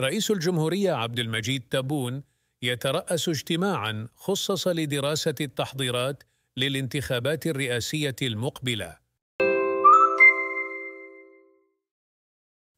رئيس الجمهورية عبد المجيد تبون يترأس اجتماعا خصص لدراسة التحضيرات للانتخابات الرئاسية المقبلة.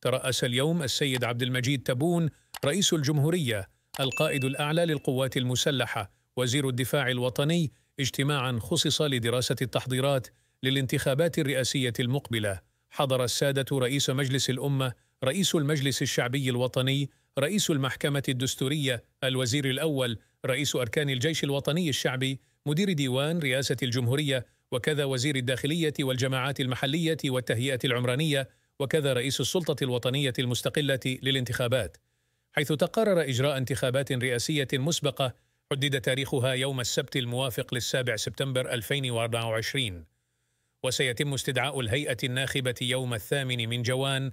ترأس اليوم السيد عبد المجيد تبون رئيس الجمهورية القائد الأعلى للقوات المسلحة وزير الدفاع الوطني اجتماعا خصص لدراسة التحضيرات للانتخابات الرئاسية المقبلة. حضر السادة رئيس مجلس الأمة رئيس المجلس الشعبي الوطني رئيس المحكمة الدستورية الوزير الأول رئيس أركان الجيش الوطني الشعبي مدير ديوان رئاسة الجمهورية وكذا وزير الداخلية والجماعات المحلية والتهيئة العمرانية وكذا رئيس السلطة الوطنية المستقلة للانتخابات حيث تقرر إجراء انتخابات رئاسية مسبقة حدد تاريخها يوم السبت الموافق للسابع سبتمبر 2024 وسيتم استدعاء الهيئة الناخبة يوم الثامن من جوان